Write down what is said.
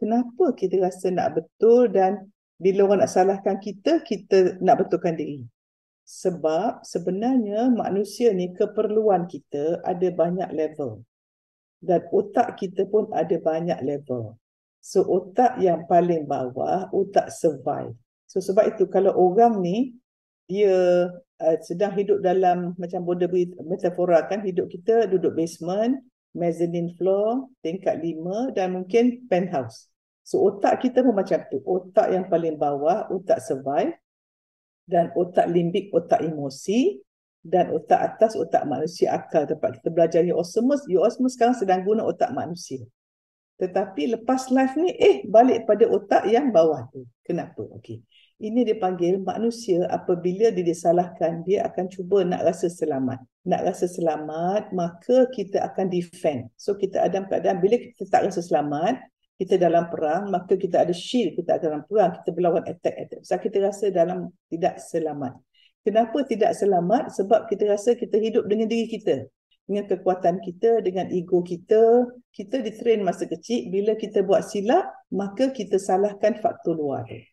kenapa kita rasa nak betul dan bila orang nak salahkan kita, kita nak betulkan diri. Sebab sebenarnya manusia ni keperluan kita ada banyak level. Dan otak kita pun ada banyak level. So otak yang paling bawah, otak survive. So sebab itu kalau orang ni dia uh, sedang hidup dalam macam bodoh metafora kan hidup kita duduk basement mezzanine floor, tingkat lima dan mungkin penthouse. So otak kita pun macam tu. Otak yang paling bawah, otak survive dan otak limbik, otak emosi dan otak atas, otak manusia akal tempat kita belajar your osmos, Your osmos sekarang sedang guna otak manusia tetapi lepas live ni eh balik pada otak yang bawah tu kenapa okey ini dipanggil manusia apabila dia disalahkan dia akan cuba nak rasa selamat nak rasa selamat maka kita akan defend so kita ada keadaan bila kita tak rasa selamat kita dalam perang maka kita ada shield kita ada dalam perang kita berlawan attack attack sebab so, kita rasa dalam tidak selamat kenapa tidak selamat sebab kita rasa kita hidup dengan diri kita dengan kekuatan kita, dengan ego kita. Kita ditrain masa kecil, bila kita buat silap, maka kita salahkan faktor luar.